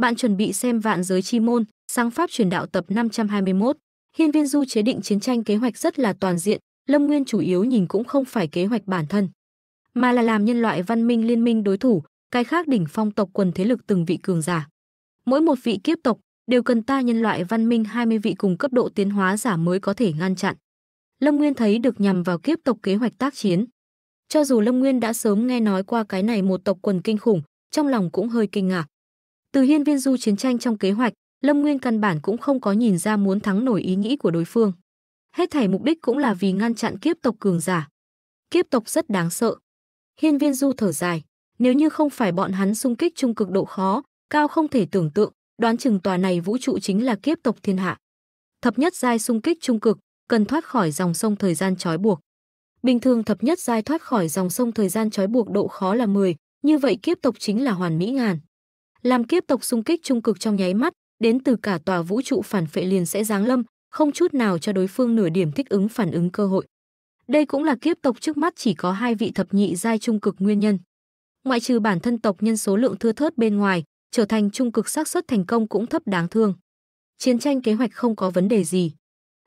Bạn chuẩn bị xem Vạn giới chi môn, sáng pháp truyền đạo tập 521. Hiên Viên Du chế định chiến tranh kế hoạch rất là toàn diện, Lâm Nguyên chủ yếu nhìn cũng không phải kế hoạch bản thân, mà là làm nhân loại văn minh liên minh đối thủ, cái khác đỉnh phong tộc quần thế lực từng vị cường giả. Mỗi một vị kiếp tộc đều cần ta nhân loại văn minh 20 vị cùng cấp độ tiến hóa giả mới có thể ngăn chặn. Lâm Nguyên thấy được nhằm vào kiếp tộc kế hoạch tác chiến. Cho dù Lâm Nguyên đã sớm nghe nói qua cái này một tộc quần kinh khủng, trong lòng cũng hơi kinh ngạc. Từ hiên viên du chiến tranh trong kế hoạch, Lâm Nguyên căn bản cũng không có nhìn ra muốn thắng nổi ý nghĩ của đối phương. Hết thảy mục đích cũng là vì ngăn chặn kiếp tộc cường giả. Kiếp tộc rất đáng sợ. Hiên viên du thở dài, nếu như không phải bọn hắn xung kích trung cực độ khó, cao không thể tưởng tượng, đoán chừng tòa này vũ trụ chính là kiếp tộc thiên hạ. Thập nhất giai xung kích trung cực, cần thoát khỏi dòng sông thời gian trói buộc. Bình thường thập nhất giai thoát khỏi dòng sông thời gian trói buộc độ khó là 10, như vậy kiếp tộc chính là hoàn mỹ ngàn làm kiếp tộc xung kích trung cực trong nháy mắt, đến từ cả tòa vũ trụ phản phệ liền sẽ giáng lâm, không chút nào cho đối phương nửa điểm thích ứng phản ứng cơ hội. Đây cũng là kiếp tộc trước mắt chỉ có hai vị thập nhị giai trung cực nguyên nhân. Ngoại trừ bản thân tộc nhân số lượng thưa thớt bên ngoài, trở thành trung cực xác suất thành công cũng thấp đáng thương. Chiến tranh kế hoạch không có vấn đề gì.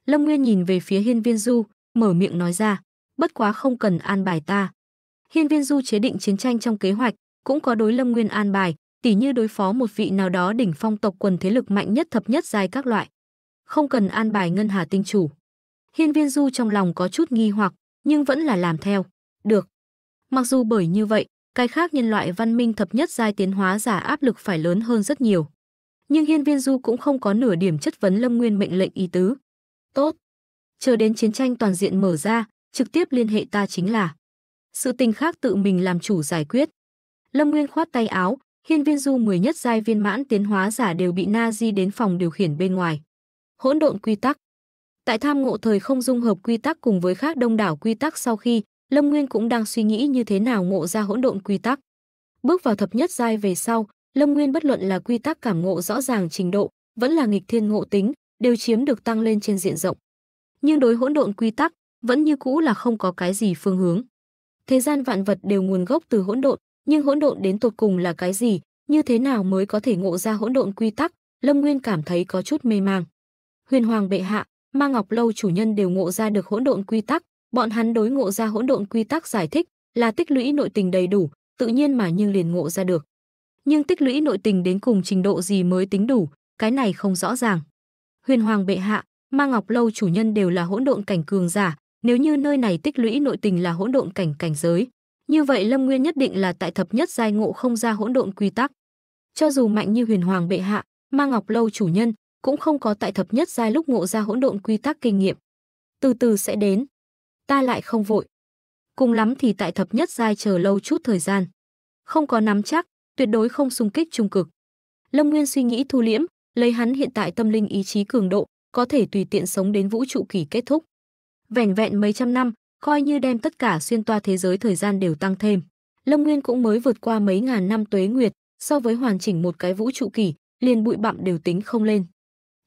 Lâm Nguyên nhìn về phía Hiên Viên Du, mở miệng nói ra, bất quá không cần an bài ta. Hiên Viên Du chế định chiến tranh trong kế hoạch, cũng có đối Lâm Nguyên an bài, tỉ như đối phó một vị nào đó đỉnh phong tộc quần thế lực mạnh nhất thập nhất giai các loại. Không cần an bài ngân hà tinh chủ. Hiên Viên Du trong lòng có chút nghi hoặc, nhưng vẫn là làm theo. Được. Mặc dù bởi như vậy, cái khác nhân loại văn minh thập nhất giai tiến hóa giả áp lực phải lớn hơn rất nhiều. Nhưng Hiên Viên Du cũng không có nửa điểm chất vấn Lâm Nguyên mệnh lệnh ý tứ. Tốt. Chờ đến chiến tranh toàn diện mở ra, trực tiếp liên hệ ta chính là. Sự tình khác tự mình làm chủ giải quyết. Lâm Nguyên khoát tay áo, hiên viên du 10 nhất giai viên mãn tiến hóa giả đều bị na di đến phòng điều khiển bên ngoài. Hỗn độn quy tắc Tại tham ngộ thời không dung hợp quy tắc cùng với khác đông đảo quy tắc sau khi, Lâm Nguyên cũng đang suy nghĩ như thế nào ngộ ra hỗn độn quy tắc. Bước vào thập nhất giai về sau, Lâm Nguyên bất luận là quy tắc cảm ngộ rõ ràng trình độ, vẫn là nghịch thiên ngộ tính, đều chiếm được tăng lên trên diện rộng. Nhưng đối hỗn độn quy tắc, vẫn như cũ là không có cái gì phương hướng. Thế gian vạn vật đều nguồn gốc từ hỗn độn, nhưng hỗn độn đến tột cùng là cái gì, như thế nào mới có thể ngộ ra hỗn độn quy tắc, Lâm Nguyên cảm thấy có chút mê mang. Huyền Hoàng bệ hạ, Ma Ngọc lâu chủ nhân đều ngộ ra được hỗn độn quy tắc, bọn hắn đối ngộ ra hỗn độn quy tắc giải thích là tích lũy nội tình đầy đủ, tự nhiên mà nhưng liền ngộ ra được. Nhưng tích lũy nội tình đến cùng trình độ gì mới tính đủ, cái này không rõ ràng. Huyền Hoàng bệ hạ, Ma Ngọc lâu chủ nhân đều là hỗn độn cảnh cường giả, nếu như nơi này tích lũy nội tình là hỗn độn cảnh cảnh giới, như vậy Lâm Nguyên nhất định là tại thập nhất giai ngộ không ra hỗn độn quy tắc. Cho dù mạnh như Huyền Hoàng bệ hạ, Ma Ngọc lâu chủ nhân cũng không có tại thập nhất giai lúc ngộ ra hỗn độn quy tắc kinh nghiệm. Từ từ sẽ đến. Ta lại không vội. Cùng lắm thì tại thập nhất giai chờ lâu chút thời gian. Không có nắm chắc, tuyệt đối không xung kích trung cực. Lâm Nguyên suy nghĩ thu liễm, lấy hắn hiện tại tâm linh ý chí cường độ, có thể tùy tiện sống đến vũ trụ kỳ kết thúc. Vẻn vẹn mấy trăm năm, coi như đem tất cả xuyên toa thế giới thời gian đều tăng thêm. Lâm Nguyên cũng mới vượt qua mấy ngàn năm tuế nguyệt, so với hoàn chỉnh một cái vũ trụ kỷ, liền bụi bặm đều tính không lên.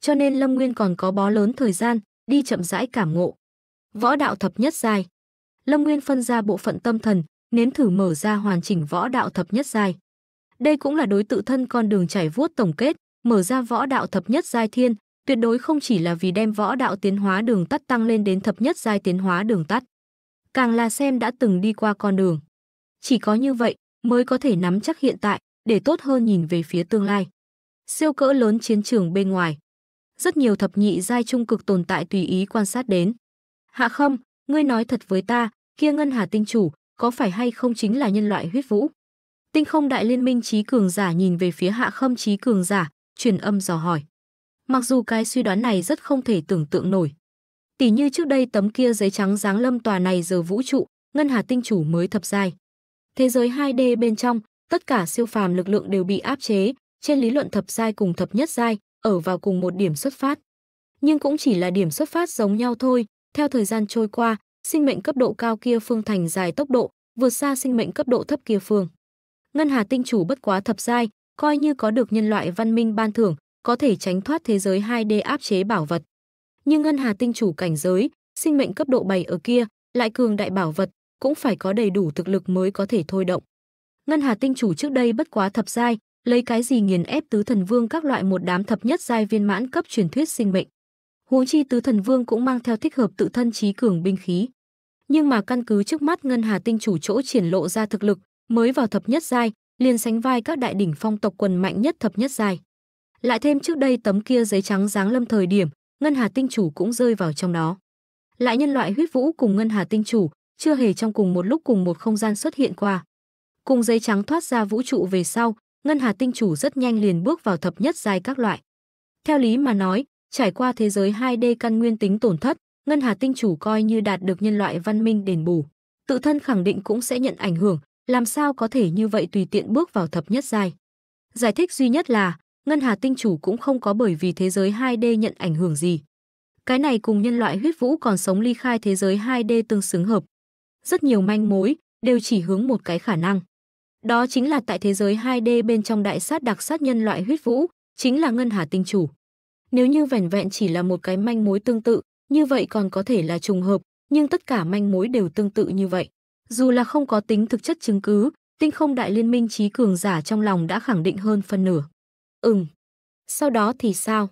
Cho nên Lâm Nguyên còn có bó lớn thời gian, đi chậm rãi cảm ngộ. Võ đạo thập nhất giai. Lâm Nguyên phân ra bộ phận tâm thần, nếm thử mở ra hoàn chỉnh võ đạo thập nhất giai. Đây cũng là đối tự thân con đường trải vuốt tổng kết, mở ra võ đạo thập nhất giai thiên, tuyệt đối không chỉ là vì đem võ đạo tiến hóa đường tắt tăng lên đến thập nhất giai tiến hóa đường tắt càng là xem đã từng đi qua con đường. Chỉ có như vậy mới có thể nắm chắc hiện tại để tốt hơn nhìn về phía tương lai. Siêu cỡ lớn chiến trường bên ngoài. Rất nhiều thập nhị giai trung cực tồn tại tùy ý quan sát đến. Hạ không, ngươi nói thật với ta, kia ngân hà tinh chủ, có phải hay không chính là nhân loại huyết vũ? Tinh không đại liên minh trí cường giả nhìn về phía hạ khâm trí cường giả, truyền âm dò hỏi. Mặc dù cái suy đoán này rất không thể tưởng tượng nổi, Tỷ như trước đây tấm kia giấy trắng dáng lâm tòa này giờ vũ trụ, ngân hà tinh chủ mới thập giai. Thế giới 2D bên trong, tất cả siêu phàm lực lượng đều bị áp chế, trên lý luận thập giai cùng thập nhất giai, ở vào cùng một điểm xuất phát. Nhưng cũng chỉ là điểm xuất phát giống nhau thôi, theo thời gian trôi qua, sinh mệnh cấp độ cao kia phương thành dài tốc độ, vượt xa sinh mệnh cấp độ thấp kia phương. Ngân Hà tinh chủ bất quá thập giai, coi như có được nhân loại văn minh ban thưởng, có thể tránh thoát thế giới 2D áp chế bảo vật như ngân hà tinh chủ cảnh giới, sinh mệnh cấp độ 7 ở kia, lại cường đại bảo vật, cũng phải có đầy đủ thực lực mới có thể thôi động. Ngân hà tinh chủ trước đây bất quá thập giai, lấy cái gì nghiền ép tứ thần vương các loại một đám thập nhất giai viên mãn cấp truyền thuyết sinh mệnh. Huống chi tứ thần vương cũng mang theo thích hợp tự thân trí cường binh khí. Nhưng mà căn cứ trước mắt ngân hà tinh chủ chỗ triển lộ ra thực lực, mới vào thập nhất giai, liền sánh vai các đại đỉnh phong tộc quần mạnh nhất thập nhất giai. Lại thêm trước đây tấm kia giấy trắng giáng lâm thời điểm, ngân hà tinh chủ cũng rơi vào trong đó. Lại nhân loại huyết vũ cùng ngân hà tinh chủ chưa hề trong cùng một lúc cùng một không gian xuất hiện qua. Cùng giấy trắng thoát ra vũ trụ về sau, ngân hà tinh chủ rất nhanh liền bước vào thập nhất giai các loại. Theo lý mà nói, trải qua thế giới 2D căn nguyên tính tổn thất, ngân hà tinh chủ coi như đạt được nhân loại văn minh đền bù, tự thân khẳng định cũng sẽ nhận ảnh hưởng, làm sao có thể như vậy tùy tiện bước vào thập nhất giai. Giải thích duy nhất là Ngân Hà Tinh Chủ cũng không có bởi vì thế giới 2D nhận ảnh hưởng gì. Cái này cùng nhân loại huyết vũ còn sống ly khai thế giới 2D tương xứng hợp. Rất nhiều manh mối đều chỉ hướng một cái khả năng. Đó chính là tại thế giới 2D bên trong đại sát đặc sát nhân loại huyết vũ, chính là Ngân Hà Tinh Chủ. Nếu như vẻn vẹn chỉ là một cái manh mối tương tự, như vậy còn có thể là trùng hợp, nhưng tất cả manh mối đều tương tự như vậy. Dù là không có tính thực chất chứng cứ, tinh không đại liên minh trí cường giả trong lòng đã khẳng định hơn phân nửa. Ừm. Sau đó thì sao?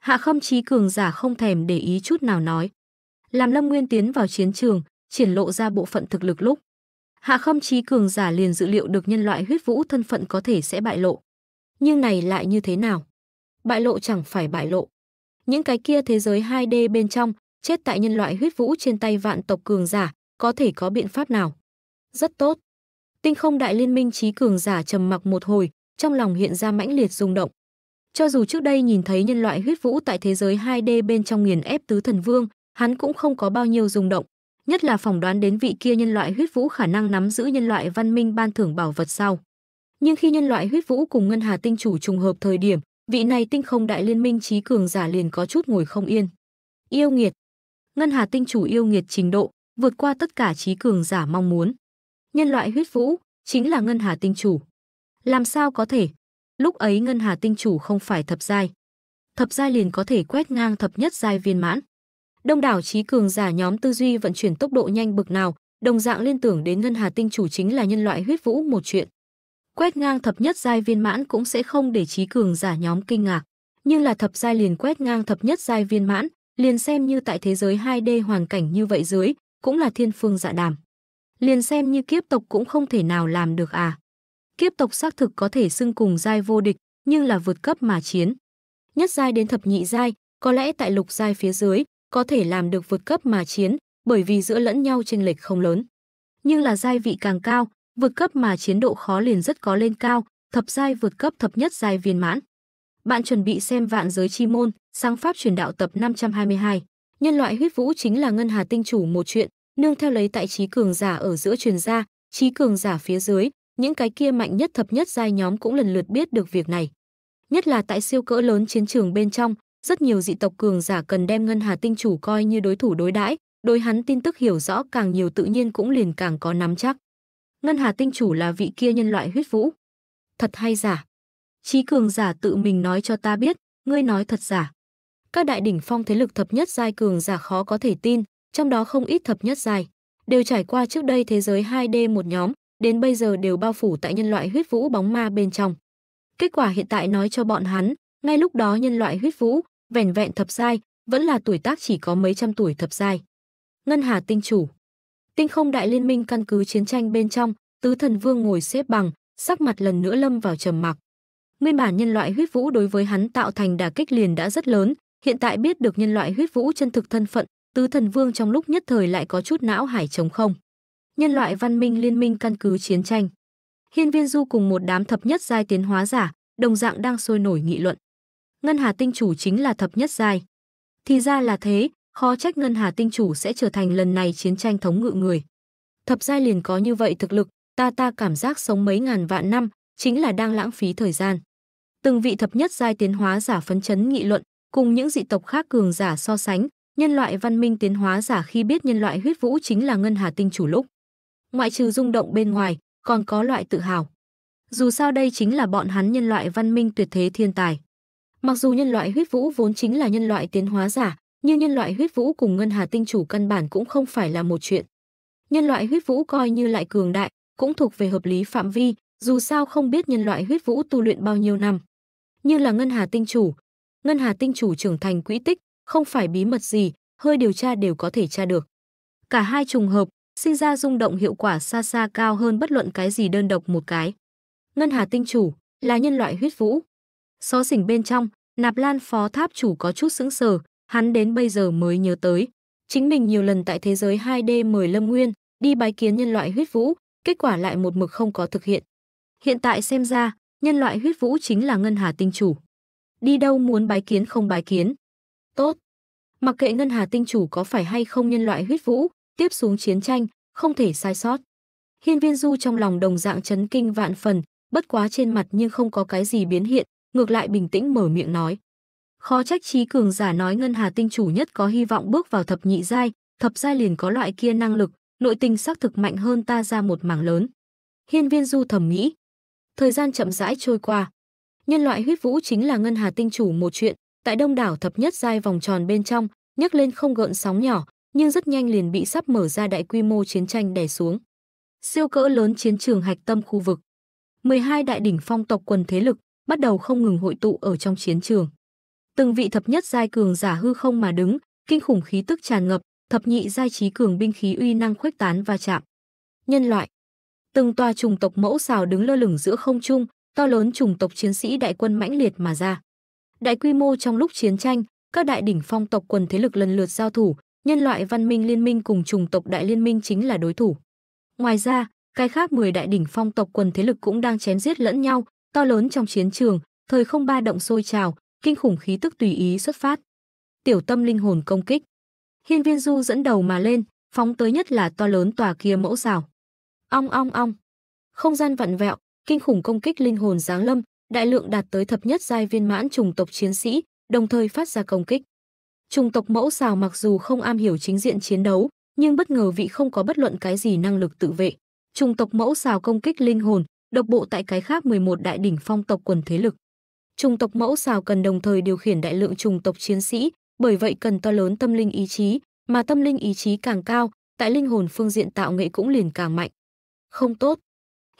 Hạ Khâm Chí cường giả không thèm để ý chút nào nói. Làm Lâm Nguyên tiến vào chiến trường, triển lộ ra bộ phận thực lực lúc. Hạ Khâm Chí cường giả liền dự liệu được nhân loại huyết vũ thân phận có thể sẽ bại lộ. Nhưng này lại như thế nào? Bại lộ chẳng phải bại lộ. Những cái kia thế giới 2D bên trong, chết tại nhân loại huyết vũ trên tay vạn tộc cường giả, có thể có biện pháp nào? Rất tốt. Tinh không đại liên minh trí cường giả trầm mặc một hồi, trong lòng hiện ra mãnh liệt rung động. Cho dù trước đây nhìn thấy nhân loại huyết vũ tại thế giới 2D bên trong nghiền ép tứ thần vương, hắn cũng không có bao nhiêu rung động, nhất là phỏng đoán đến vị kia nhân loại huyết vũ khả năng nắm giữ nhân loại văn minh ban thưởng bảo vật sau. Nhưng khi nhân loại huyết vũ cùng ngân hà tinh chủ trùng hợp thời điểm, vị này tinh không đại liên minh trí cường giả liền có chút ngồi không yên. Yêu nghiệt. Ngân hà tinh chủ yêu nghiệt trình độ, vượt qua tất cả trí cường giả mong muốn. Nhân loại huyết vũ chính là ngân hà tinh chủ. Làm sao có thể? Lúc ấy ngân hà tinh chủ không phải thập giai. Thập giai liền có thể quét ngang thập nhất giai viên mãn. Đông đảo trí cường giả nhóm tư duy vận chuyển tốc độ nhanh bực nào, đồng dạng liên tưởng đến ngân hà tinh chủ chính là nhân loại huyết vũ một chuyện. Quét ngang thập nhất giai viên mãn cũng sẽ không để trí cường giả nhóm kinh ngạc, nhưng là thập giai liền quét ngang thập nhất giai viên mãn, liền xem như tại thế giới 2D hoàn cảnh như vậy dưới, cũng là thiên phương dạ đàm. Liền xem như kiếp tộc cũng không thể nào làm được à kiếp tộc xác thực có thể xưng cùng giai vô địch, nhưng là vượt cấp mà chiến. Nhất giai đến thập nhị giai, có lẽ tại lục giai phía dưới, có thể làm được vượt cấp mà chiến, bởi vì giữa lẫn nhau chênh lệch không lớn. Nhưng là giai vị càng cao, vượt cấp mà chiến độ khó liền rất có lên cao, thập giai vượt cấp thập nhất giai viên mãn. Bạn chuẩn bị xem Vạn giới chi môn, sáng pháp truyền đạo tập 522. Nhân loại huyết vũ chính là ngân hà tinh chủ một chuyện, nương theo lấy tại trí cường giả ở giữa truyền gia, trí cường giả phía dưới, những cái kia mạnh nhất thập nhất giai nhóm cũng lần lượt biết được việc này. Nhất là tại siêu cỡ lớn chiến trường bên trong, rất nhiều dị tộc cường giả cần đem ngân hà tinh chủ coi như đối thủ đối đãi, đối hắn tin tức hiểu rõ càng nhiều tự nhiên cũng liền càng có nắm chắc. Ngân hà tinh chủ là vị kia nhân loại huyết vũ. Thật hay giả? trí cường giả tự mình nói cho ta biết, ngươi nói thật giả. Các đại đỉnh phong thế lực thập nhất giai cường giả khó có thể tin, trong đó không ít thập nhất giai đều trải qua trước đây thế giới 2D một nhóm, đến bây giờ đều bao phủ tại nhân loại huyết vũ bóng ma bên trong. Kết quả hiện tại nói cho bọn hắn, ngay lúc đó nhân loại huyết vũ, vẻn vẹn thập giai, vẫn là tuổi tác chỉ có mấy trăm tuổi thập giai. Ngân Hà tinh chủ. Tinh không đại liên minh căn cứ chiến tranh bên trong, tứ thần vương ngồi xếp bằng, sắc mặt lần nữa lâm vào trầm mặc. Nguyên bản nhân loại huyết vũ đối với hắn tạo thành đả kích liền đã rất lớn, hiện tại biết được nhân loại huyết vũ chân thực thân phận, tứ thần vương trong lúc nhất thời lại có chút não hải trống không nhân loại văn minh liên minh căn cứ chiến tranh. Hiên Viên Du cùng một đám thập nhất giai tiến hóa giả, đồng dạng đang sôi nổi nghị luận. Ngân Hà Tinh Chủ chính là thập nhất giai. Thì ra là thế, khó trách Ngân Hà Tinh Chủ sẽ trở thành lần này chiến tranh thống ngự người. Thập giai liền có như vậy thực lực, ta ta cảm giác sống mấy ngàn vạn năm, chính là đang lãng phí thời gian. Từng vị thập nhất giai tiến hóa giả phấn chấn nghị luận, cùng những dị tộc khác cường giả so sánh, nhân loại văn minh tiến hóa giả khi biết nhân loại huyết vũ chính là Ngân Hà Tinh Chủ lúc ngoại trừ rung động bên ngoài, còn có loại tự hào. Dù sao đây chính là bọn hắn nhân loại văn minh tuyệt thế thiên tài. Mặc dù nhân loại huyết vũ vốn chính là nhân loại tiến hóa giả, nhưng nhân loại huyết vũ cùng ngân hà tinh chủ căn bản cũng không phải là một chuyện. Nhân loại huyết vũ coi như lại cường đại, cũng thuộc về hợp lý phạm vi, dù sao không biết nhân loại huyết vũ tu luyện bao nhiêu năm. Như là ngân hà tinh chủ, ngân hà tinh chủ trưởng thành quỹ tích, không phải bí mật gì, hơi điều tra đều có thể tra được. Cả hai trùng hợp, sinh ra rung động hiệu quả xa xa cao hơn bất luận cái gì đơn độc một cái. Ngân Hà Tinh Chủ là nhân loại huyết vũ. Xó xỉnh bên trong, Nạp Lan Phó Tháp Chủ có chút sững sờ, hắn đến bây giờ mới nhớ tới. Chính mình nhiều lần tại thế giới 2D mời Lâm Nguyên đi bái kiến nhân loại huyết vũ, kết quả lại một mực không có thực hiện. Hiện tại xem ra, nhân loại huyết vũ chính là Ngân Hà Tinh Chủ. Đi đâu muốn bái kiến không bái kiến. Tốt. Mặc kệ Ngân Hà Tinh Chủ có phải hay không nhân loại huyết vũ, tiếp xuống chiến tranh, không thể sai sót. Hiên Viên Du trong lòng đồng dạng chấn kinh vạn phần, bất quá trên mặt nhưng không có cái gì biến hiện, ngược lại bình tĩnh mở miệng nói. Khó trách trí cường giả nói ngân hà tinh chủ nhất có hy vọng bước vào thập nhị giai, thập giai liền có loại kia năng lực, nội tình xác thực mạnh hơn ta ra một mảng lớn. Hiên Viên Du thầm nghĩ. Thời gian chậm rãi trôi qua. Nhân loại huyết vũ chính là ngân hà tinh chủ một chuyện, tại đông đảo thập nhất giai vòng tròn bên trong, nhấc lên không gợn sóng nhỏ, nhưng rất nhanh liền bị sắp mở ra đại quy mô chiến tranh đè xuống. Siêu cỡ lớn chiến trường hạch tâm khu vực. 12 đại đỉnh phong tộc quần thế lực bắt đầu không ngừng hội tụ ở trong chiến trường. Từng vị thập nhất giai cường giả hư không mà đứng, kinh khủng khí tức tràn ngập, thập nhị giai trí cường binh khí uy năng khuếch tán va chạm. Nhân loại. Từng tòa trùng tộc mẫu xào đứng lơ lửng giữa không trung, to lớn trùng tộc chiến sĩ đại quân mãnh liệt mà ra. Đại quy mô trong lúc chiến tranh, các đại đỉnh phong tộc quần thế lực lần lượt giao thủ, nhân loại văn minh liên minh cùng chủng tộc đại liên minh chính là đối thủ. Ngoài ra, cái khác 10 đại đỉnh phong tộc quần thế lực cũng đang chém giết lẫn nhau, to lớn trong chiến trường, thời không ba động sôi trào, kinh khủng khí tức tùy ý xuất phát. Tiểu tâm linh hồn công kích. Hiên Viên Du dẫn đầu mà lên, phóng tới nhất là to lớn tòa kia mẫu xảo. Ong ong ong. Không gian vặn vẹo, kinh khủng công kích linh hồn giáng lâm, đại lượng đạt tới thập nhất giai viên mãn trùng tộc chiến sĩ, đồng thời phát ra công kích. Trùng tộc mẫu xào mặc dù không am hiểu chính diện chiến đấu, nhưng bất ngờ vị không có bất luận cái gì năng lực tự vệ. Trùng tộc mẫu xào công kích linh hồn, độc bộ tại cái khác 11 đại đỉnh phong tộc quần thế lực. Trùng tộc mẫu xào cần đồng thời điều khiển đại lượng trùng tộc chiến sĩ, bởi vậy cần to lớn tâm linh ý chí, mà tâm linh ý chí càng cao, tại linh hồn phương diện tạo nghệ cũng liền càng mạnh. Không tốt.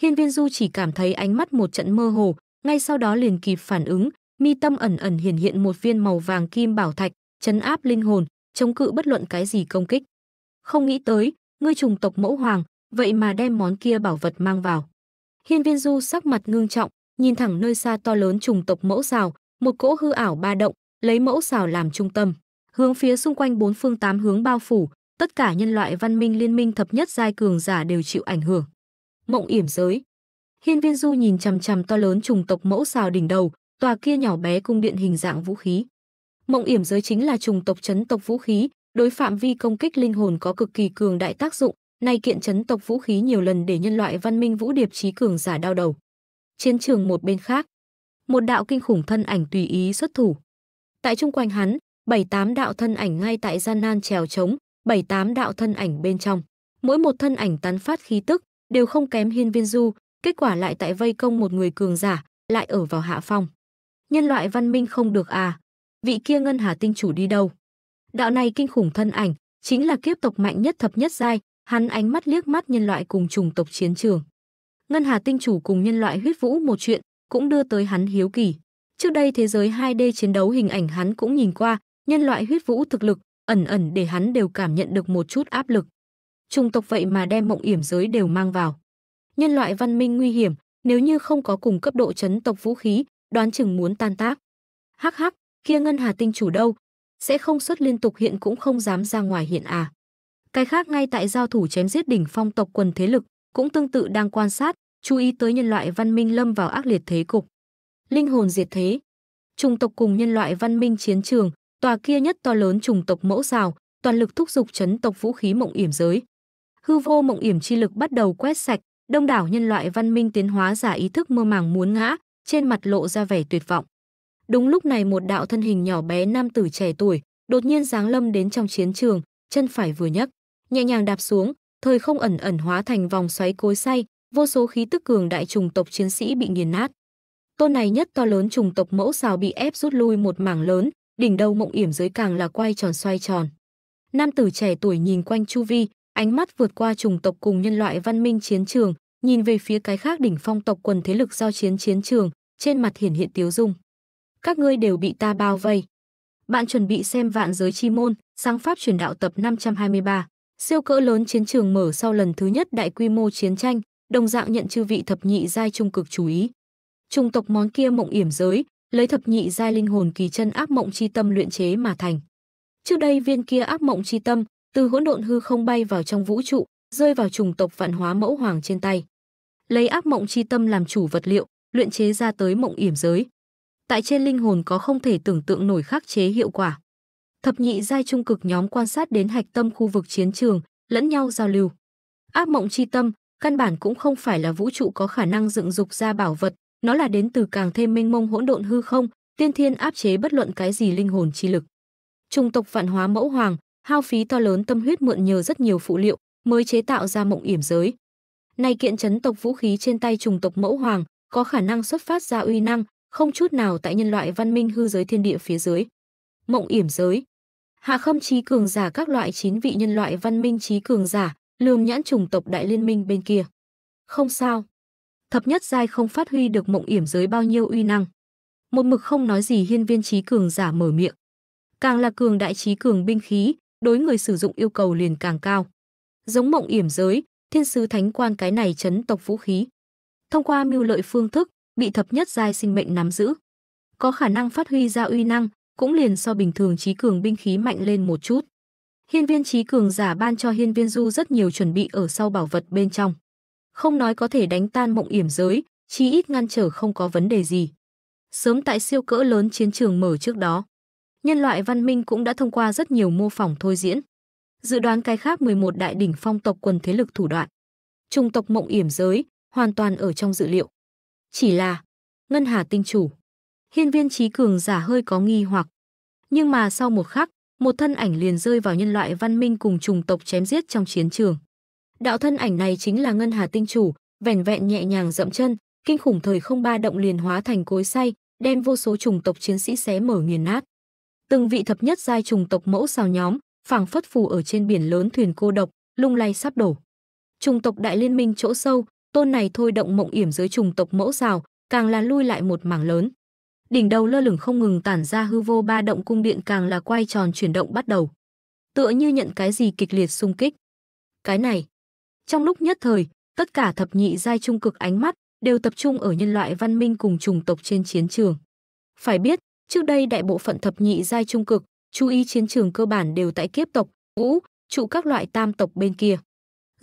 Hiên Viên Du chỉ cảm thấy ánh mắt một trận mơ hồ, ngay sau đó liền kịp phản ứng, mi tâm ẩn ẩn hiển hiện một viên màu vàng kim bảo thạch, chấn áp linh hồn, chống cự bất luận cái gì công kích. Không nghĩ tới, ngươi trùng tộc mẫu hoàng, vậy mà đem món kia bảo vật mang vào. Hiên Viên Du sắc mặt ngưng trọng, nhìn thẳng nơi xa to lớn trùng tộc mẫu xào, một cỗ hư ảo ba động, lấy mẫu xào làm trung tâm, hướng phía xung quanh bốn phương tám hướng bao phủ, tất cả nhân loại văn minh liên minh thập nhất giai cường giả đều chịu ảnh hưởng. Mộng yểm giới. Hiên Viên Du nhìn chằm chằm to lớn trùng tộc mẫu xào đỉnh đầu, tòa kia nhỏ bé cung điện hình dạng vũ khí mộng yểm giới chính là trùng tộc chấn tộc vũ khí đối phạm vi công kích linh hồn có cực kỳ cường đại tác dụng nay kiện chấn tộc vũ khí nhiều lần để nhân loại văn minh vũ điệp trí cường giả đau đầu chiến trường một bên khác một đạo kinh khủng thân ảnh tùy ý xuất thủ tại chung quanh hắn bảy tám đạo thân ảnh ngay tại gian nan trèo trống bảy tám đạo thân ảnh bên trong mỗi một thân ảnh tán phát khí tức đều không kém hiên viên du kết quả lại tại vây công một người cường giả lại ở vào hạ phong nhân loại văn minh không được à vị kia ngân hà tinh chủ đi đâu đạo này kinh khủng thân ảnh chính là kiếp tộc mạnh nhất thập nhất giai hắn ánh mắt liếc mắt nhân loại cùng chủng tộc chiến trường ngân hà tinh chủ cùng nhân loại huyết vũ một chuyện cũng đưa tới hắn hiếu kỳ trước đây thế giới 2D chiến đấu hình ảnh hắn cũng nhìn qua nhân loại huyết vũ thực lực ẩn ẩn để hắn đều cảm nhận được một chút áp lực chủng tộc vậy mà đem mộng yểm giới đều mang vào nhân loại văn minh nguy hiểm nếu như không có cùng cấp độ chấn tộc vũ khí đoán chừng muốn tan tác hắc hắc kia ngân hà tinh chủ đâu, sẽ không xuất liên tục hiện cũng không dám ra ngoài hiện à. Cái khác ngay tại giao thủ chém giết đỉnh phong tộc quần thế lực, cũng tương tự đang quan sát, chú ý tới nhân loại văn minh lâm vào ác liệt thế cục. Linh hồn diệt thế, trùng tộc cùng nhân loại văn minh chiến trường, tòa kia nhất to lớn trùng tộc mẫu rào, toàn lực thúc giục chấn tộc vũ khí mộng yểm giới. Hư vô mộng yểm chi lực bắt đầu quét sạch, đông đảo nhân loại văn minh tiến hóa giả ý thức mơ màng muốn ngã, trên mặt lộ ra vẻ tuyệt vọng. Đúng lúc này một đạo thân hình nhỏ bé nam tử trẻ tuổi, đột nhiên giáng lâm đến trong chiến trường, chân phải vừa nhấc, nhẹ nhàng đạp xuống, thời không ẩn ẩn hóa thành vòng xoáy cối xay, vô số khí tức cường đại trùng tộc chiến sĩ bị nghiền nát. Tôn này nhất to lớn trùng tộc mẫu xào bị ép rút lui một mảng lớn, đỉnh đầu mộng yểm dưới càng là quay tròn xoay tròn. Nam tử trẻ tuổi nhìn quanh chu vi, ánh mắt vượt qua trùng tộc cùng nhân loại văn minh chiến trường, nhìn về phía cái khác đỉnh phong tộc quần thế lực giao chiến chiến trường, trên mặt hiển hiện tiếu dung các ngươi đều bị ta bao vây. Bạn chuẩn bị xem Vạn Giới Chi Môn, Sang Pháp truyền đạo tập 523. Siêu cỡ lớn chiến trường mở sau lần thứ nhất đại quy mô chiến tranh, đồng dạng nhận chư vị thập nhị giai trung cực chú ý. Trung tộc món kia mộng yểm giới, lấy thập nhị giai linh hồn kỳ chân ác mộng chi tâm luyện chế mà thành. Trước đây viên kia ác mộng chi tâm, từ hỗn độn hư không bay vào trong vũ trụ, rơi vào trùng tộc vạn hóa mẫu hoàng trên tay. Lấy ác mộng chi tâm làm chủ vật liệu, luyện chế ra tới mộng yểm giới tại trên linh hồn có không thể tưởng tượng nổi khắc chế hiệu quả. Thập nhị giai trung cực nhóm quan sát đến hạch tâm khu vực chiến trường, lẫn nhau giao lưu. Ác mộng chi tâm, căn bản cũng không phải là vũ trụ có khả năng dựng dục ra bảo vật, nó là đến từ càng thêm mênh mông hỗn độn hư không, tiên thiên áp chế bất luận cái gì linh hồn chi lực. Trung tộc vạn hóa mẫu hoàng, hao phí to lớn tâm huyết mượn nhờ rất nhiều phụ liệu, mới chế tạo ra mộng yểm giới. Nay kiện chấn tộc vũ khí trên tay trùng tộc mẫu hoàng, có khả năng xuất phát ra uy năng, không chút nào tại nhân loại văn minh hư giới thiên địa phía dưới. Mộng yểm giới. Hạ Khâm trí cường giả các loại chín vị nhân loại văn minh trí cường giả, lường nhãn chủng tộc đại liên minh bên kia. Không sao. Thập nhất giai không phát huy được mộng yểm giới bao nhiêu uy năng. Một mực không nói gì hiên viên trí cường giả mở miệng. Càng là cường đại trí cường binh khí, đối người sử dụng yêu cầu liền càng cao. Giống mộng yểm giới, thiên sứ thánh quan cái này chấn tộc vũ khí. Thông qua mưu lợi phương thức, bị thập nhất giai sinh mệnh nắm giữ. Có khả năng phát huy ra uy năng, cũng liền so bình thường trí cường binh khí mạnh lên một chút. Hiên viên trí cường giả ban cho hiên viên du rất nhiều chuẩn bị ở sau bảo vật bên trong. Không nói có thể đánh tan mộng yểm giới, chí ít ngăn trở không có vấn đề gì. Sớm tại siêu cỡ lớn chiến trường mở trước đó, nhân loại văn minh cũng đã thông qua rất nhiều mô phỏng thôi diễn. Dự đoán cái khác 11 đại đỉnh phong tộc quần thế lực thủ đoạn. Trung tộc mộng yểm giới, hoàn toàn ở trong dự liệu. Chỉ là, Ngân Hà tinh chủ. Hiên viên trí cường giả hơi có nghi hoặc. Nhưng mà sau một khắc, một thân ảnh liền rơi vào nhân loại văn minh cùng chủng tộc chém giết trong chiến trường. Đạo thân ảnh này chính là Ngân Hà tinh chủ, vẻn vẹn nhẹ nhàng dậm chân, kinh khủng thời không ba động liền hóa thành cối xay, đem vô số chủng tộc chiến sĩ xé mở nghiền nát. Từng vị thập nhất giai chủng tộc mẫu xào nhóm, phảng phất phù ở trên biển lớn thuyền cô độc, lung lay sắp đổ. Chủng tộc đại liên minh chỗ sâu, tôn này thôi động mộng yểm dưới trùng tộc mẫu rào, càng là lui lại một mảng lớn. Đỉnh đầu lơ lửng không ngừng tản ra hư vô ba động cung điện càng là quay tròn chuyển động bắt đầu. Tựa như nhận cái gì kịch liệt xung kích. Cái này. Trong lúc nhất thời, tất cả thập nhị giai trung cực ánh mắt đều tập trung ở nhân loại văn minh cùng chủng tộc trên chiến trường. Phải biết, trước đây đại bộ phận thập nhị giai trung cực, chú ý chiến trường cơ bản đều tại kiếp tộc, vũ trụ các loại tam tộc bên kia.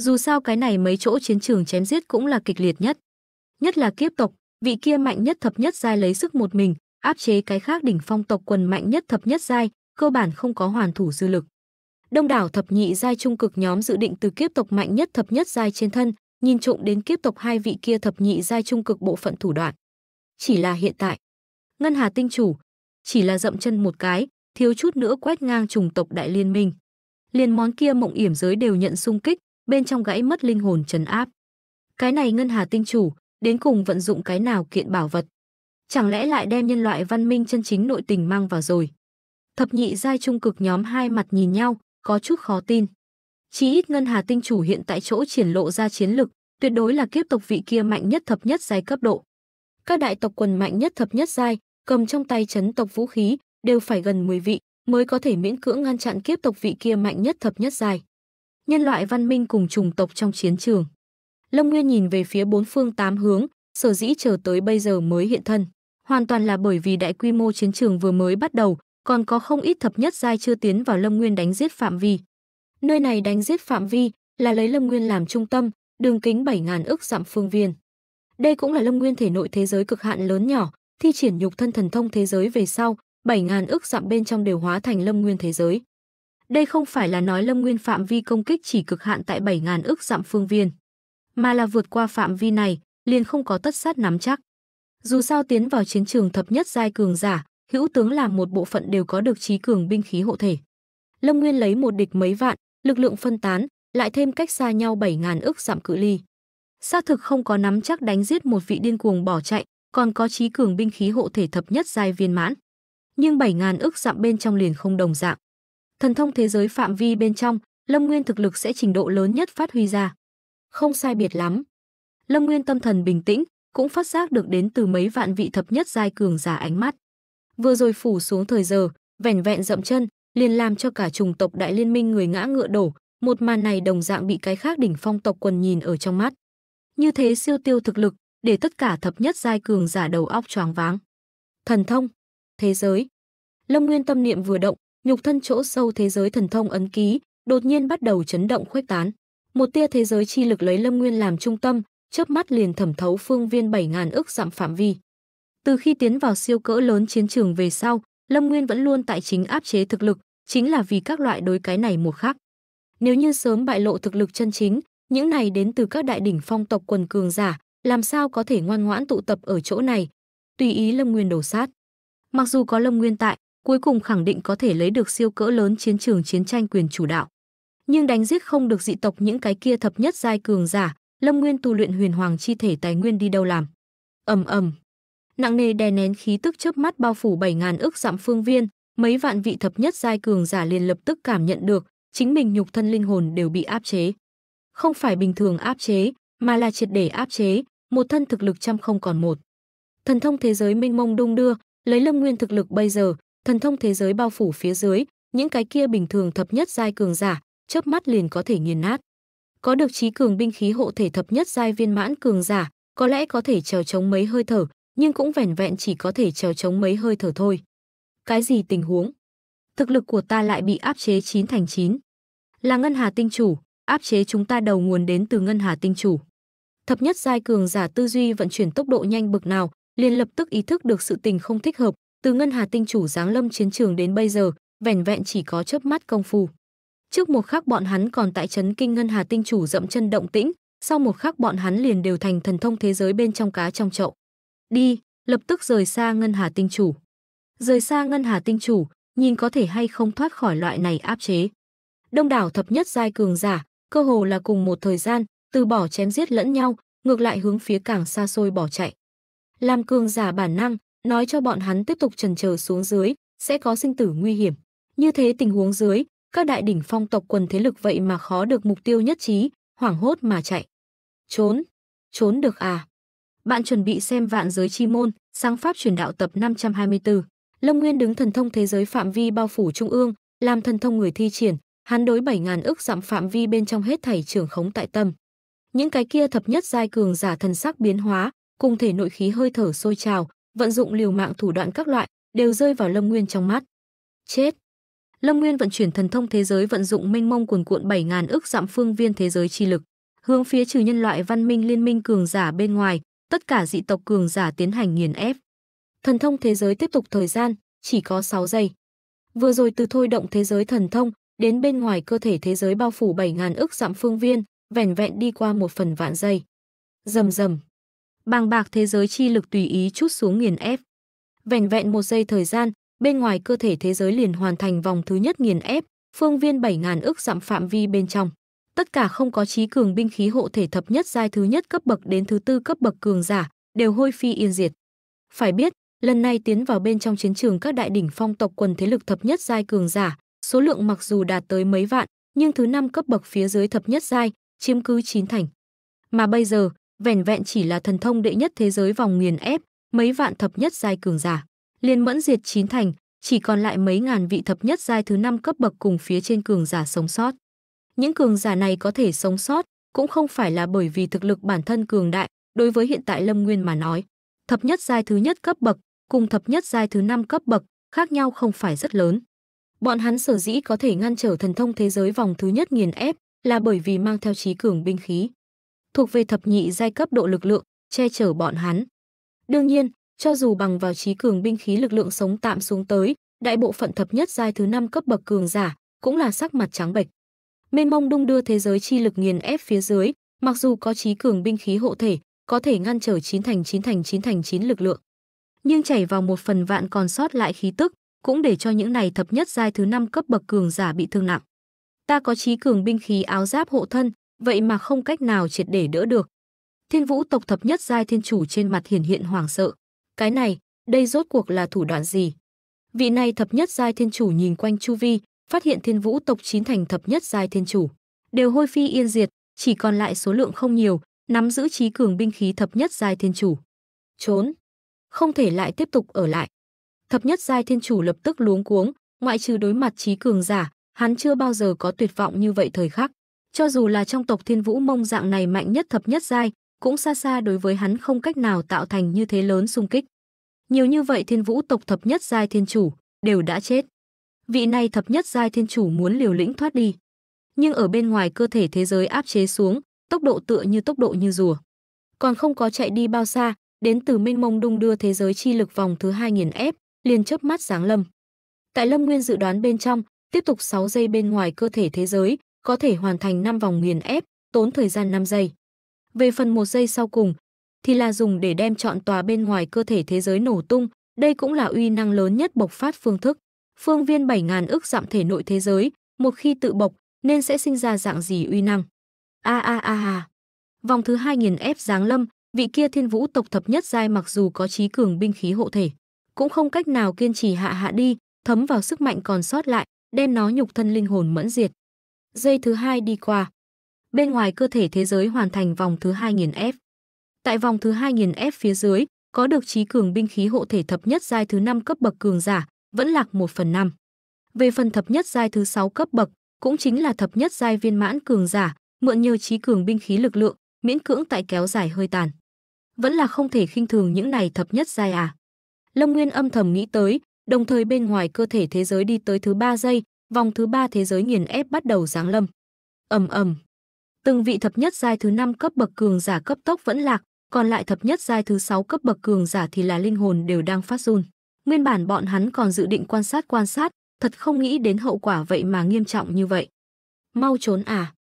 Dù sao cái này mấy chỗ chiến trường chém giết cũng là kịch liệt nhất. Nhất là kiếp tộc, vị kia mạnh nhất thập nhất giai lấy sức một mình, áp chế cái khác đỉnh phong tộc quần mạnh nhất thập nhất giai, cơ bản không có hoàn thủ dư lực. Đông đảo thập nhị giai trung cực nhóm dự định từ kiếp tộc mạnh nhất thập nhất giai trên thân, nhìn trộm đến kiếp tộc hai vị kia thập nhị giai trung cực bộ phận thủ đoạn. Chỉ là hiện tại, Ngân Hà tinh chủ chỉ là dậm chân một cái, thiếu chút nữa quét ngang trùng tộc đại liên minh. Liền món kia mộng yểm giới đều nhận xung kích, bên trong gãy mất linh hồn trấn áp. Cái này ngân hà tinh chủ, đến cùng vận dụng cái nào kiện bảo vật? Chẳng lẽ lại đem nhân loại văn minh chân chính nội tình mang vào rồi? Thập nhị giai trung cực nhóm hai mặt nhìn nhau, có chút khó tin. chỉ ít ngân hà tinh chủ hiện tại chỗ triển lộ ra chiến lực, tuyệt đối là kiếp tộc vị kia mạnh nhất thập nhất giai cấp độ. Các đại tộc quần mạnh nhất thập nhất giai, cầm trong tay chấn tộc vũ khí, đều phải gần 10 vị mới có thể miễn cưỡng ngăn chặn kiếp tộc vị kia mạnh nhất thập nhất giai nhân loại văn minh cùng chủng tộc trong chiến trường. Lâm Nguyên nhìn về phía bốn phương tám hướng, sở dĩ chờ tới bây giờ mới hiện thân. Hoàn toàn là bởi vì đại quy mô chiến trường vừa mới bắt đầu, còn có không ít thập nhất giai chưa tiến vào Lâm Nguyên đánh giết phạm vi. Nơi này đánh giết phạm vi là lấy Lâm Nguyên làm trung tâm, đường kính 7.000 ức dặm phương viên. Đây cũng là Lâm Nguyên thể nội thế giới cực hạn lớn nhỏ, thi triển nhục thân thần thông thế giới về sau, 7.000 ức dặm bên trong đều hóa thành Lâm Nguyên thế giới. Đây không phải là nói Lâm Nguyên phạm vi công kích chỉ cực hạn tại 7.000 ức dặm phương viên, mà là vượt qua phạm vi này, liền không có tất sát nắm chắc. Dù sao tiến vào chiến trường thập nhất giai cường giả, hữu tướng là một bộ phận đều có được trí cường binh khí hộ thể. Lâm Nguyên lấy một địch mấy vạn, lực lượng phân tán, lại thêm cách xa nhau 7.000 ức dặm cự ly. Xác thực không có nắm chắc đánh giết một vị điên cuồng bỏ chạy, còn có trí cường binh khí hộ thể thập nhất giai viên mãn. Nhưng 7.000 ức dặm bên trong liền không đồng dạng thần thông thế giới phạm vi bên trong, Lâm Nguyên thực lực sẽ trình độ lớn nhất phát huy ra. Không sai biệt lắm. Lâm Nguyên tâm thần bình tĩnh, cũng phát giác được đến từ mấy vạn vị thập nhất giai cường giả ánh mắt. Vừa rồi phủ xuống thời giờ, vẻn vẹn dậm chân, liền làm cho cả chủng tộc đại liên minh người ngã ngựa đổ, một màn này đồng dạng bị cái khác đỉnh phong tộc quần nhìn ở trong mắt. Như thế siêu tiêu thực lực, để tất cả thập nhất giai cường giả đầu óc choáng váng. Thần thông, thế giới. Lâm Nguyên tâm niệm vừa động, nhục thân chỗ sâu thế giới thần thông ấn ký, đột nhiên bắt đầu chấn động khuếch tán. Một tia thế giới chi lực lấy Lâm Nguyên làm trung tâm, chớp mắt liền thẩm thấu phương viên 7000 ức dặm phạm vi. Từ khi tiến vào siêu cỡ lớn chiến trường về sau, Lâm Nguyên vẫn luôn tại chính áp chế thực lực, chính là vì các loại đối cái này một khác. Nếu như sớm bại lộ thực lực chân chính, những này đến từ các đại đỉnh phong tộc quần cường giả, làm sao có thể ngoan ngoãn tụ tập ở chỗ này, tùy ý Lâm Nguyên đổ sát. Mặc dù có Lâm Nguyên tại, cuối cùng khẳng định có thể lấy được siêu cỡ lớn chiến trường chiến tranh quyền chủ đạo. Nhưng đánh giết không được dị tộc những cái kia thập nhất giai cường giả, Lâm Nguyên tu luyện huyền hoàng chi thể tài nguyên đi đâu làm. Ầm ầm. Nặng nề đè nén khí tức chớp mắt bao phủ 7000 ức dặm phương viên, mấy vạn vị thập nhất giai cường giả liền lập tức cảm nhận được, chính mình nhục thân linh hồn đều bị áp chế. Không phải bình thường áp chế, mà là triệt để áp chế, một thân thực lực trăm không còn một. Thần thông thế giới mênh mông đung đưa, lấy Lâm Nguyên thực lực bây giờ, thần thông thế giới bao phủ phía dưới, những cái kia bình thường thập nhất giai cường giả, chớp mắt liền có thể nghiền nát. Có được trí cường binh khí hộ thể thập nhất giai viên mãn cường giả, có lẽ có thể trèo chống mấy hơi thở, nhưng cũng vẻn vẹn chỉ có thể trèo chống mấy hơi thở thôi. Cái gì tình huống? Thực lực của ta lại bị áp chế 9 thành 9. Là ngân hà tinh chủ, áp chế chúng ta đầu nguồn đến từ ngân hà tinh chủ. Thập nhất giai cường giả tư duy vận chuyển tốc độ nhanh bực nào, liền lập tức ý thức được sự tình không thích hợp, từ ngân hà tinh chủ giáng lâm chiến trường đến bây giờ, vẻn vẹn chỉ có chớp mắt công phu. Trước một khắc bọn hắn còn tại chấn kinh ngân hà tinh chủ dậm chân động tĩnh, sau một khắc bọn hắn liền đều thành thần thông thế giới bên trong cá trong chậu. Đi, lập tức rời xa ngân hà tinh chủ. Rời xa ngân hà tinh chủ, nhìn có thể hay không thoát khỏi loại này áp chế. Đông đảo thập nhất giai cường giả, cơ hồ là cùng một thời gian, từ bỏ chém giết lẫn nhau, ngược lại hướng phía càng xa xôi bỏ chạy. Làm cường giả bản năng, nói cho bọn hắn tiếp tục trần chờ xuống dưới, sẽ có sinh tử nguy hiểm. Như thế tình huống dưới, các đại đỉnh phong tộc quần thế lực vậy mà khó được mục tiêu nhất trí, hoảng hốt mà chạy. Trốn, trốn được à? Bạn chuẩn bị xem Vạn giới chi môn, sáng pháp truyền đạo tập 524. Lâm Nguyên đứng thần thông thế giới phạm vi bao phủ trung ương, làm thần thông người thi triển, hắn đối 7000 ức dặm phạm vi bên trong hết thảy trường khống tại tâm. Những cái kia thập nhất giai cường giả thần sắc biến hóa, cùng thể nội khí hơi thở sôi trào, vận dụng liều mạng thủ đoạn các loại, đều rơi vào Lâm Nguyên trong mắt. Chết! Lâm Nguyên vận chuyển thần thông thế giới vận dụng mênh mông cuồn cuộn bảy ngàn ức dặm phương viên thế giới chi lực, hướng phía trừ nhân loại văn minh liên minh cường giả bên ngoài, tất cả dị tộc cường giả tiến hành nghiền ép. Thần thông thế giới tiếp tục thời gian, chỉ có 6 giây. Vừa rồi từ thôi động thế giới thần thông, đến bên ngoài cơ thể thế giới bao phủ bảy ngàn ức dặm phương viên, vẻn vẹn đi qua một phần vạn giây. Rầm rầm bàng bạc thế giới chi lực tùy ý chút xuống nghiền ép. Vẹn vẹn một giây thời gian, bên ngoài cơ thể thế giới liền hoàn thành vòng thứ nhất nghiền ép, phương viên 7.000 ức dặm phạm vi bên trong. Tất cả không có trí cường binh khí hộ thể thập nhất giai thứ nhất cấp bậc đến thứ tư cấp bậc cường giả, đều hôi phi yên diệt. Phải biết, lần này tiến vào bên trong chiến trường các đại đỉnh phong tộc quần thế lực thập nhất giai cường giả, số lượng mặc dù đạt tới mấy vạn, nhưng thứ năm cấp bậc phía dưới thập nhất giai chiếm cứ chín thành. Mà bây giờ, vẻn vẹn chỉ là thần thông đệ nhất thế giới vòng nghiền ép, mấy vạn thập nhất giai cường giả, liền mẫn diệt chín thành, chỉ còn lại mấy ngàn vị thập nhất giai thứ năm cấp bậc cùng phía trên cường giả sống sót. Những cường giả này có thể sống sót cũng không phải là bởi vì thực lực bản thân cường đại, đối với hiện tại Lâm Nguyên mà nói, thập nhất giai thứ nhất cấp bậc cùng thập nhất giai thứ năm cấp bậc khác nhau không phải rất lớn. Bọn hắn sở dĩ có thể ngăn trở thần thông thế giới vòng thứ nhất nghiền ép là bởi vì mang theo trí cường binh khí thuộc về thập nhị giai cấp độ lực lượng, che chở bọn hắn. Đương nhiên, cho dù bằng vào trí cường binh khí lực lượng sống tạm xuống tới, đại bộ phận thập nhất giai thứ năm cấp bậc cường giả cũng là sắc mặt trắng bệch. mên mông đung đưa thế giới chi lực nghiền ép phía dưới, mặc dù có trí cường binh khí hộ thể, có thể ngăn trở chín thành chín thành chín thành chín lực lượng. Nhưng chảy vào một phần vạn còn sót lại khí tức, cũng để cho những này thập nhất giai thứ năm cấp bậc cường giả bị thương nặng. Ta có trí cường binh khí áo giáp hộ thân, vậy mà không cách nào triệt để đỡ được. Thiên vũ tộc thập nhất giai thiên chủ trên mặt hiển hiện hoàng sợ. Cái này, đây rốt cuộc là thủ đoạn gì? Vị này thập nhất giai thiên chủ nhìn quanh chu vi, phát hiện thiên vũ tộc chín thành thập nhất giai thiên chủ. Đều hôi phi yên diệt, chỉ còn lại số lượng không nhiều, nắm giữ trí cường binh khí thập nhất giai thiên chủ. Trốn! Không thể lại tiếp tục ở lại. Thập nhất giai thiên chủ lập tức luống cuống, ngoại trừ đối mặt trí cường giả, hắn chưa bao giờ có tuyệt vọng như vậy thời khắc. Cho dù là trong tộc Thiên Vũ Mông dạng này mạnh nhất thập nhất giai, cũng xa xa đối với hắn không cách nào tạo thành như thế lớn xung kích. Nhiều như vậy Thiên Vũ tộc thập nhất giai thiên chủ đều đã chết. Vị này thập nhất giai thiên chủ muốn liều lĩnh thoát đi, nhưng ở bên ngoài cơ thể thế giới áp chế xuống, tốc độ tựa như tốc độ như rùa. Còn không có chạy đi bao xa, đến từ minh mông đung đưa thế giới chi lực vòng thứ hai nghìn ép, liền chớp mắt giáng lâm. Tại Lâm Nguyên dự đoán bên trong, tiếp tục 6 giây bên ngoài cơ thể thế giới, có thể hoàn thành 5 vòng nghiền ép, tốn thời gian 5 giây. Về phần một giây sau cùng, thì là dùng để đem chọn tòa bên ngoài cơ thể thế giới nổ tung, đây cũng là uy năng lớn nhất bộc phát phương thức. Phương viên 7.000 ức dặm thể nội thế giới, một khi tự bộc, nên sẽ sinh ra dạng gì uy năng. A a a a. Vòng thứ hai nghiền ép giáng lâm, vị kia thiên vũ tộc thập nhất giai mặc dù có trí cường binh khí hộ thể, cũng không cách nào kiên trì hạ hạ đi, thấm vào sức mạnh còn sót lại, đem nó nhục thân linh hồn mẫn diệt dây thứ hai đi qua. Bên ngoài cơ thể thế giới hoàn thành vòng thứ hai nghiền f Tại vòng thứ hai nghiền f phía dưới, có được trí cường binh khí hộ thể thập nhất giai thứ 5 cấp bậc cường giả, vẫn lạc 1 phần 5. Về phần thập nhất giai thứ 6 cấp bậc, cũng chính là thập nhất giai viên mãn cường giả, mượn nhờ trí cường binh khí lực lượng, miễn cưỡng tại kéo dài hơi tàn. Vẫn là không thể khinh thường những này thập nhất giai à. Lâm Nguyên âm thầm nghĩ tới, đồng thời bên ngoài cơ thể thế giới đi tới thứ ba giây, vòng thứ ba thế giới nghiền ép bắt đầu giáng lâm. Ầm ầm. Từng vị thập nhất giai thứ năm cấp bậc cường giả cấp tốc vẫn lạc, còn lại thập nhất giai thứ sáu cấp bậc cường giả thì là linh hồn đều đang phát run. Nguyên bản bọn hắn còn dự định quan sát quan sát, thật không nghĩ đến hậu quả vậy mà nghiêm trọng như vậy. Mau trốn à?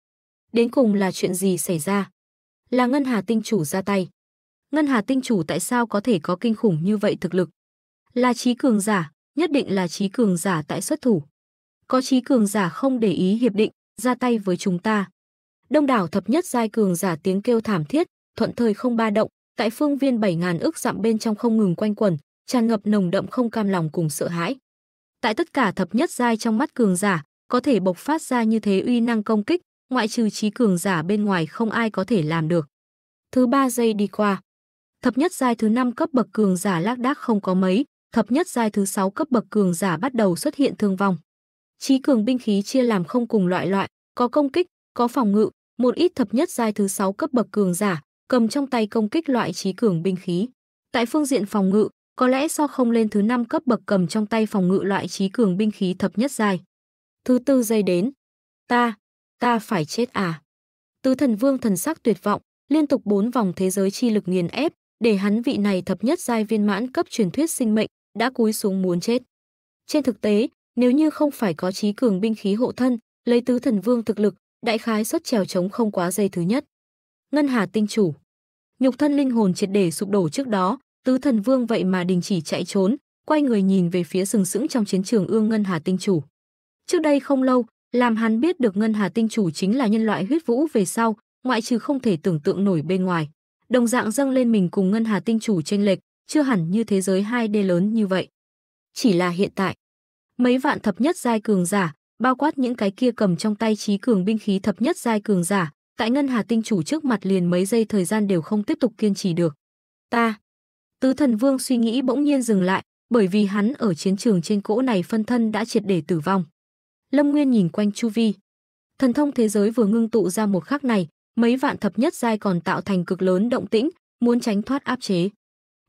Đến cùng là chuyện gì xảy ra? Là Ngân Hà Tinh Chủ ra tay. Ngân Hà Tinh Chủ tại sao có thể có kinh khủng như vậy thực lực? Là trí cường giả, nhất định là trí cường giả tại xuất thủ có trí cường giả không để ý hiệp định, ra tay với chúng ta. Đông đảo thập nhất giai cường giả tiếng kêu thảm thiết, thuận thời không ba động, tại phương viên 7000 ức dặm bên trong không ngừng quanh quẩn, tràn ngập nồng đậm không cam lòng cùng sợ hãi. Tại tất cả thập nhất giai trong mắt cường giả, có thể bộc phát ra như thế uy năng công kích, ngoại trừ trí cường giả bên ngoài không ai có thể làm được. Thứ ba giây đi qua. Thập nhất giai thứ năm cấp bậc cường giả lác đác không có mấy, thập nhất giai thứ sáu cấp bậc cường giả bắt đầu xuất hiện thương vong. Chí cường binh khí chia làm không cùng loại loại, có công kích, có phòng ngự, một ít thập nhất giai thứ 6 cấp bậc cường giả, cầm trong tay công kích loại chí cường binh khí. Tại phương diện phòng ngự, có lẽ so không lên thứ 5 cấp bậc cầm trong tay phòng ngự loại chí cường binh khí thập nhất giai. Thứ tư giây đến. Ta, ta phải chết à? Tứ thần vương thần sắc tuyệt vọng, liên tục bốn vòng thế giới chi lực nghiền ép, để hắn vị này thập nhất giai viên mãn cấp truyền thuyết sinh mệnh, đã cúi xuống muốn chết. Trên thực tế, nếu như không phải có trí cường binh khí hộ thân, lấy tứ thần vương thực lực, đại khái xuất trèo chống không quá dây thứ nhất. Ngân Hà tinh chủ, nhục thân linh hồn triệt để sụp đổ trước đó, tứ thần vương vậy mà đình chỉ chạy trốn, quay người nhìn về phía sừng sững trong chiến trường ương Ngân Hà tinh chủ. Trước đây không lâu, làm hắn biết được Ngân Hà tinh chủ chính là nhân loại huyết vũ về sau, ngoại trừ không thể tưởng tượng nổi bên ngoài, đồng dạng dâng lên mình cùng Ngân Hà tinh chủ chênh lệch, chưa hẳn như thế giới 2D lớn như vậy. Chỉ là hiện tại, Mấy vạn thập nhất giai cường giả, bao quát những cái kia cầm trong tay trí cường binh khí thập nhất giai cường giả, tại ngân hà tinh chủ trước mặt liền mấy giây thời gian đều không tiếp tục kiên trì được. Ta. Tứ thần vương suy nghĩ bỗng nhiên dừng lại, bởi vì hắn ở chiến trường trên cỗ này phân thân đã triệt để tử vong. Lâm Nguyên nhìn quanh chu vi. Thần thông thế giới vừa ngưng tụ ra một khắc này, mấy vạn thập nhất giai còn tạo thành cực lớn động tĩnh, muốn tránh thoát áp chế.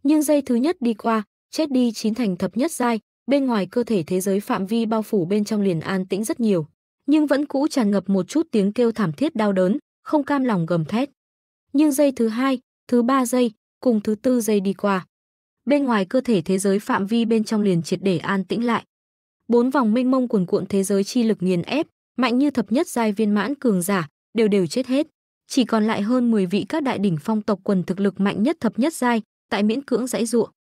Nhưng giây thứ nhất đi qua, chết đi chín thành thập nhất giai, bên ngoài cơ thể thế giới phạm vi bao phủ bên trong liền an tĩnh rất nhiều, nhưng vẫn cũ tràn ngập một chút tiếng kêu thảm thiết đau đớn, không cam lòng gầm thét. Nhưng giây thứ hai, thứ ba giây, cùng thứ tư giây đi qua. Bên ngoài cơ thể thế giới phạm vi bên trong liền triệt để an tĩnh lại. Bốn vòng mênh mông cuồn cuộn thế giới chi lực nghiền ép, mạnh như thập nhất giai viên mãn cường giả, đều đều chết hết. Chỉ còn lại hơn 10 vị các đại đỉnh phong tộc quần thực lực mạnh nhất thập nhất giai, tại miễn cưỡng dãy ruộng.